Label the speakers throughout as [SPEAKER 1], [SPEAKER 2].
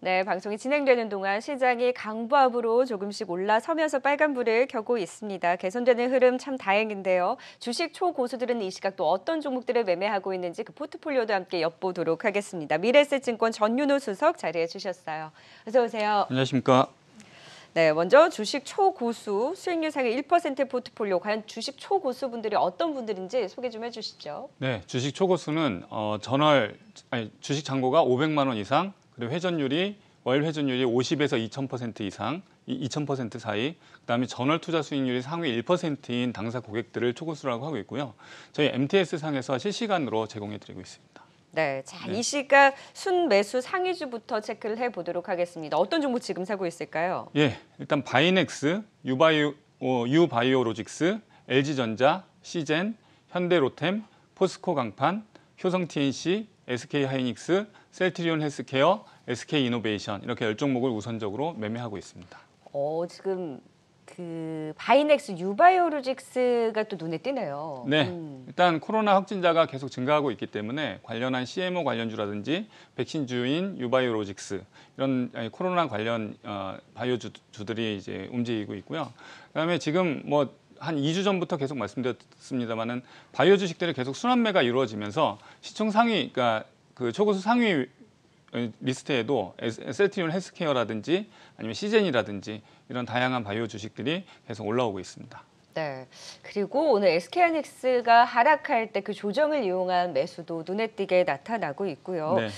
[SPEAKER 1] 네, 방송이 진행되는 동안 시장이 강부합으로 조금씩 올라서면서 빨간불을 켜고 있습니다. 개선되는 흐름 참 다행인데요. 주식 초고수들은 이 시각 또 어떤 종목들을 매매하고 있는지 그 포트폴리오도 함께 엿보도록 하겠습니다. 미래세증권 전윤호 수석 자리해 주셨어요. 어서 오세요. 안녕하십니까. 네, 먼저 주식 초고수 수익률 상위 1% 포트폴리오 과연 주식 초고수 분들이 어떤 분들인지 소개 좀 해주시죠.
[SPEAKER 2] 네, 주식 초고수는 어, 전월 아니, 주식 잔고가 500만 원 이상 그리고 회전율이 월 회전율이 50에서 2000% 이상, 2000% 사이, 그다음에 전월 투자 수익률이 상위 1%인 당사 고객들을 초고수라고 하고 있고요. 저희 MTS 상에서 실시간으로 제공해 드리고 있습니다.
[SPEAKER 1] 네, 자, 네. 이 시각 순매수 상위주부터 체크를 해보도록 하겠습니다. 어떤 종목 지금 사고 있을까요?
[SPEAKER 2] 예, 일단 바이넥스, 유바이오, 어, 유바이오로직스, LG전자, 시젠, 현대로템, 포스코 강판, 효성 TNC, SK하이닉스, 셀트리온 헬스케어, SK 이노베이션 이렇게 열 종목을 우선적으로 매매하고 있습니다.
[SPEAKER 1] 어, 지금 그 바이넥스 유바이오로직스가 또 눈에 띄네요.
[SPEAKER 2] 네. 음. 일단 코로나 확진자가 계속 증가하고 있기 때문에 관련한 CMO 관련주라든지 백신주인 유바이오로직스 이런 코로나 관련 어, 바이오주들이 이제 움직이고 있고요. 그다음에 지금 뭐 한 2주 전부터 계속 말씀드렸습니다만은 바이오 주식들이 계속 순환매가 이루어지면서 시총 상위, 그러니까 그 초고수 상위 리스트에도 셀트리온 헬스케어라든지 아니면 시젠이라든지 이런 다양한 바이오 주식들이 계속 올라오고 있습니다.
[SPEAKER 1] 네. 그리고 오늘 SK하이닉스가 하락할 때 그 조정을 이용한 매수도 눈에 띄게 나타나고 있고요. 네.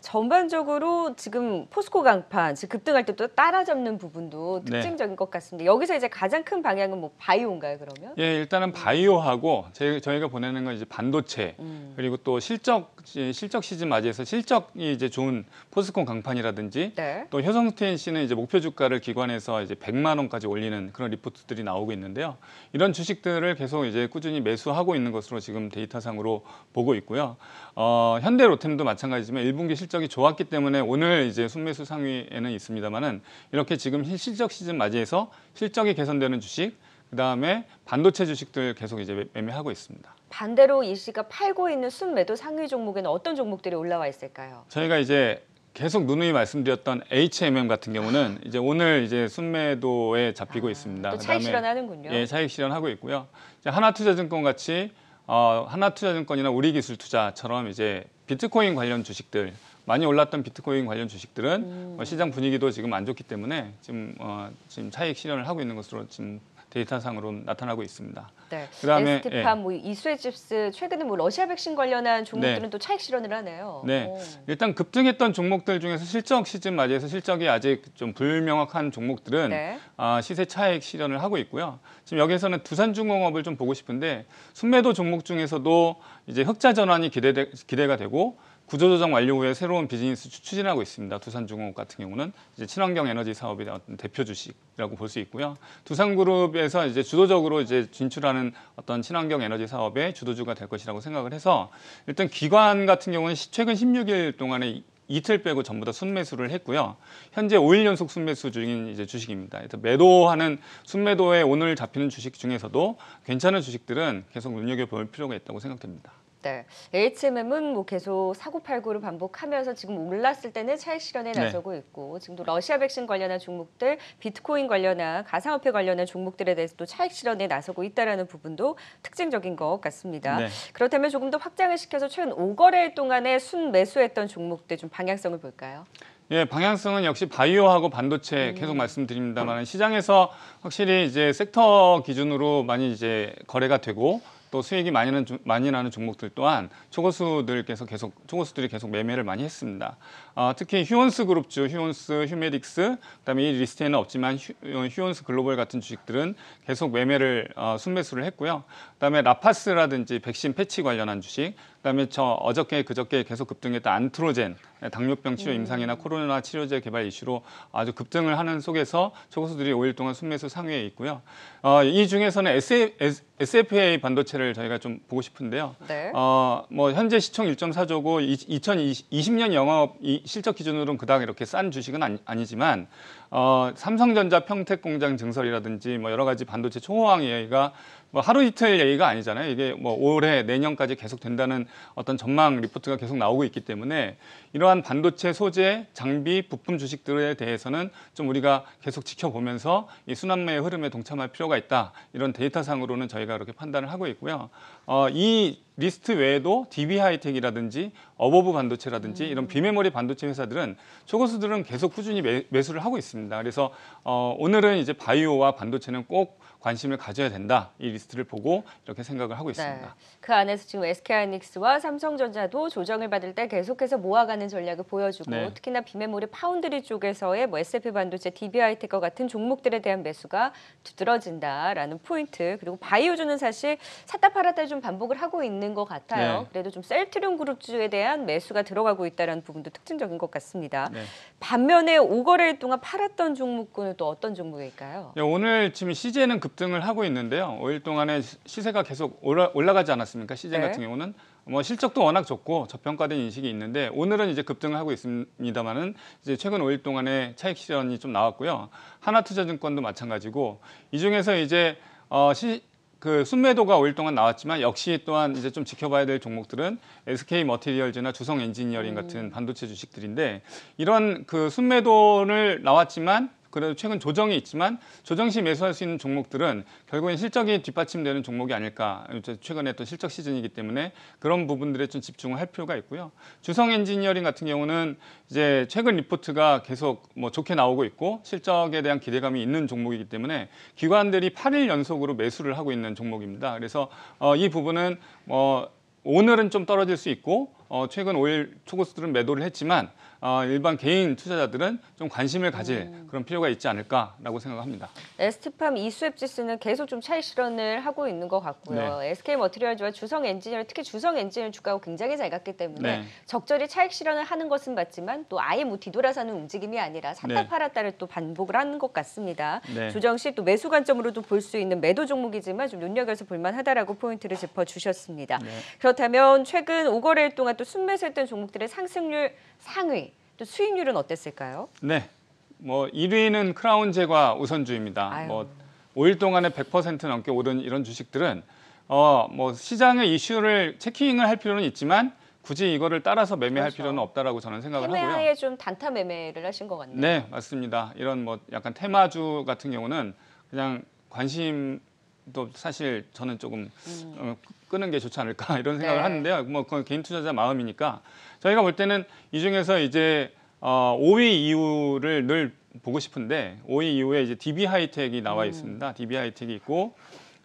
[SPEAKER 1] 전반적으로 지금 포스코 강판 지 급등할 때 또 따라잡는 부분도 네. 특징적인 네. 것 같습니다. 여기서 이제 가장 큰 방향은 뭐 바이오인가요 그러면?
[SPEAKER 2] 예, 일단은 바이오하고 저희, 저희가 보내는 건 이제 반도체 음. 그리고 또 실적 실적 시즌 맞이해서 실적이 이제 좋은 포스코 강판이라든지 네. 또 효성 TNC는 이제 목표 주가를 기관에서 이제 100만 원까지 올리는 그런 리포트들이 나오고 있는데요. 이런 주식들을 계속 이제 꾸준히 매수하고 있는 것으로 지금 데이터상으로 보고 있고요. 어, 현대로템도 마찬가지지만 1분기 실적 실적이 좋았기 때문에 오늘 이제 순매수 상위에는 있습니다만은 이렇게 지금 실적 시즌 맞이해서 실적이 개선되는 주식 그다음에 반도체 주식들 계속 이제 매매하고 있습니다.
[SPEAKER 1] 반대로 이 씨가 팔고 있는 순매도 상위 종목에는 어떤 종목들이 올라와 있을까요?
[SPEAKER 2] 저희가 이제 계속 누누이 말씀드렸던 HMM 같은 경우는 이제 오늘 이제 순매도에 잡히고 아, 있습니다. 또 차익
[SPEAKER 1] 실현하는군요. 예,
[SPEAKER 2] 차익 실현하고 있고요. 하나투자증권 같이 어, 하나투자증권이나 우리기술투자처럼 이제 비트코인 관련 주식들 많이 올랐던 비트코인 관련 주식들은 음. 뭐 시장 분위기도 지금 안 좋기 때문에 지금 어, 지금 차익 실현을 하고 있는 것으로 지금 데이터상으로 나타나고 있습니다.
[SPEAKER 1] 네. 그다음에 에스티팜, 예. 뭐 이수에집스 최근에 뭐 러시아 백신 관련한 종목들은 네. 또 차익 실현을 하네요. 네.
[SPEAKER 2] 오. 일단 급등했던 종목들 중에서 실적 시즌 맞이해서 실적이 아직 좀 불명확한 종목들은 네. 아, 시세 차익 실현을 하고 있고요. 지금 여기에서는 두산중공업을 좀 보고 싶은데 순매도 종목 중에서도 이제 흑자 전환이 기대 기대가 되고 구조조정 완료 후에 새로운 비즈니스 추진하고 있습니다. 두산중공업 같은 경우는 이제 친환경 에너지 사업의 어떤 대표 주식이라고 볼 수 있고요. 두산그룹에서 이제 주도적으로 이제 진출하는 어떤 친환경 에너지 사업의 주도주가 될 것이라고 생각을 해서 일단 기관 같은 경우는 최근 16일 동안에 이틀 빼고 전부 다 순매수를 했고요. 현재 5일 연속 순매수 중인 이제 주식입니다. 그래서 매도하는 순매도에 오늘 잡히는 주식 중에서도 괜찮은 주식들은 계속 눈여겨볼 필요가 있다고 생각됩니다.
[SPEAKER 1] 네. HMM은 뭐 계속 사고팔고를 반복하면서 지금 올랐을 때는 차익 실현에 네. 나서고 네. 있고 지금도 러시아 백신 관련한 종목들, 비트코인 관련한 가상화폐 관련한 종목들에 대해서도 차익 실현에 나서고 있다라는 부분도 특징적인 것 같습니다. 네. 그렇다면 조금 더 확장을 시켜서 최근 5거래 동안에 순 매수했던 종목들 좀 방향성을 볼까요?
[SPEAKER 2] 예, 방향성은 역시 바이오하고 반도체 음. 계속 말씀드립니다만 시장에서 확실히 이제 섹터 기준으로 많이 이제 거래가 되고 또 수익이 많이 나는, 많이 나는 종목들 또한 초고수들께서 계속 초고수들이 계속 매매를 많이 했습니다. 어, 특히 휴온스 그룹주, 휴온스, 휴메딕스, 그다음에 이 리스트에는 없지만 휴, 어, 온스 글로벌 같은 주식들은 계속 매매를 어, 순매수를 했고요. 그다음에 라파스라든지 백신 패치 관련한 주식, 그다음에 저 어저께 그저께 계속 급등했던 안트로젠, 예, 당뇨병 치료 음. 임상이나 코로나 치료제 개발 이슈로 아주 급등을 하는 속에서 초고수들이 5일 동안 순매수 상위에 있고요. 어, 이 중에서는 SA, SFA 반도체를 저희가 좀 보고 싶은데요. 네. 어, 뭐 현재 시총 1.4조고 2020년 영업 이, 실적 기준으로는 그닥 이렇게 싼 주식은 아니, 지만 어, 삼성전자 평택공장 증설이라든지 뭐 여러 가지 반도체 총호황 얘기가 뭐 하루 이틀 얘기가 아니잖아요. 이게 뭐 올해 내년까지 계속 된다는 어떤 전망 리포트가 계속 나오고 있기 때문에 이러한 반도체 소재, 장비, 부품 주식들에 대해서는 좀 우리가 계속 지켜보면서 이 순환매의 흐름에 동참할 필요가 있다. 이런 데이터상으로는 저희가 그렇게 판단을 하고 있고요. 어, 이 리스트 외에도 DB 하이텍이라든지 어버브 반도체라든지 이런 비메모리 반도체 반도체 회사들은 초고수들은 계속 꾸준히 매, 매수를 하고 있습니다. 그래서 어, 오늘은 이제 바이오와 반도체는 꼭 관심을 가져야 된다. 이 리스트를 보고 이렇게 생각을 하고 있습니다. 네.
[SPEAKER 1] 그 안에서 지금 SK하이닉스와 삼성전자도 조정을 받을 때 계속해서 모아가는 전략을 보여주고 네. 특히나 비메모리 파운드리 쪽에서의 뭐 SF 반도체, d b i 테과 같은 종목들에 대한 매수가 두드러진다라는 포인트 그리고 바이오주는 사실 샀다 팔았다 좀 반복을 하고 있는 것 같아요. 네. 그래도 좀셀트리 그룹주에 대한 매수가 들어가고 있다는 부분도 특징적인 것 같습니다. 네. 반면에 5거래일 동안 팔았던 종목군은 또 어떤 종목일까요?
[SPEAKER 2] 네, 오늘 지금 시제는 급 급등을 하고 있는데요. 5일 동안에 시세가 계속 올라, 올라가지 않았습니까? 시젠 네. 같은 경우는 뭐 실적도 워낙 좋고 저평가된 인식이 있는데 오늘은 이제 급등을 하고 있습니다만은 이제 최근 5일 동안에 차익 실현이 좀 나왔고요. 하나투자증권도 마찬가지고 이 중에서 이제 어, 시, 그 순매도가 5일 동안 나왔지만 역시 또한 이제 좀 지켜봐야 될 종목들은 SK 머티리얼즈나 주성 엔지니어링 같은 음. 반도체 주식들인데 이런 그 순매도를 나왔지만 그래도 최근 조정이 있지만 조정 시 매수할 수 있는 종목들은 결국엔 실적이 뒷받침되는 종목이 아닐까. 최근에 또 실적 시즌이기 때문에 그런 부분들에 좀 집중을 할 필요가 있고요. 주성 엔지니어링 같은 경우는 이제 최근 리포트가 계속 뭐 좋게 나오고 있고 실적에 대한 기대감이 있는 종목이기 때문에 기관들이 8일 연속으로 매수를 하고 있는 종목입니다. 그래서 어, 이 부분은 뭐 오늘은 좀 떨어질 수 있고 어, 최근 5일 초고수들은 매도를 했지만 어, 일반 개인 투자자들은 좀 관심을 가질 음. 그런 필요가 있지 않을까라고 생각합니다.
[SPEAKER 1] 에스티팜 이수앱 지수는 계속 좀 차익 실현을 하고 있는 것 같고요. 네. SK 머트리얼즈와 주성 엔지니어 특히 주성 엔지니어 주가가 굉장히 잘 갔기 때문에 네. 적절히 차익 실현을 하는 것은 맞지만 또 아예 뭐 뒤돌아서는 움직임이 아니라 샀다 네. 팔았다를 또 반복을 하는 것 같습니다. 네. 조정 씨또 매수 관점으로도 볼 수 있는 매도 종목이지만 좀 눈여겨서 볼만하다라고 포인트를 짚어주셨습니다. 네. 그렇다면 최근 5거래일 동안 또 순매수했던 종목들의 상승률 상위, 또 수익률은 어땠을까요?
[SPEAKER 2] 네, 뭐 1위는 크라운제과 우선주입니다. 아유. 뭐 5일 동안에 100% 넘게 오른 이런 주식들은 어, 뭐 시장의 이슈를 체킹을 할 필요는 있지만 굳이 이거를 따라서 매매할 그렇죠. 필요는 없다라고 저는 생각을 하고요. 테마에
[SPEAKER 1] 좀 단타 매매를 하신 것 같네요. 네,
[SPEAKER 2] 맞습니다. 이런 뭐 약간 테마주 같은 경우는 그냥 관심도 사실 저는 조금 음. 어, 끄는 게 좋지 않을까 이런 생각을 네. 하는데요. 뭐 그건 개인 투자자 마음이니까 저희가 볼 때는 이 중에서 이제 어, 5위 이후를 늘 보고 싶은데 5위 이후에 이제 DB 하이텍이 나와 음. 있습니다. 음. DB 하이텍이 있고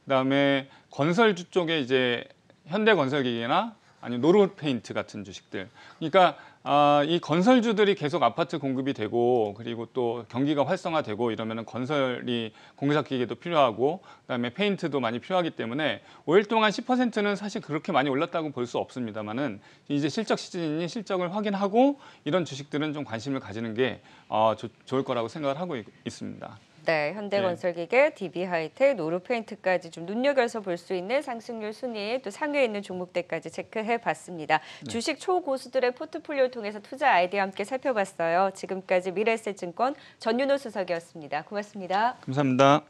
[SPEAKER 2] 그다음에 건설주 쪽에 이제 현대건설기계나 아니면 노르페인트 같은 주식들. 그러니까 아, 이 건설주들이 계속 아파트 공급이 되고 그리고 또 경기가 활성화되고 이러면 건설이 공사 기계도 필요하고 그다음에 페인트도 많이 필요하기 때문에 5일 동안 10%는 사실 그렇게 많이 올랐다고 볼 수 없습니다만은 이제 실적 시즌이 실적을 확인하고 이런 주식들은 좀 관심을 가지는 게 어, 조, 좋을 거라고 생각을 하고 있, 있습니다.
[SPEAKER 1] 네, 현대건설기계, 네. DB하이텍, 노루페인트까지 좀 눈여겨서 볼 수 있는 상승률 순위 또 상위에 있는 종목들까지 체크해봤습니다. 네. 주식 초고수들의 포트폴리오를 통해서 투자 아이디어 함께 살펴봤어요. 지금까지 미래세증권 전윤호 수석이었습니다. 고맙습니다.
[SPEAKER 2] 감사합니다.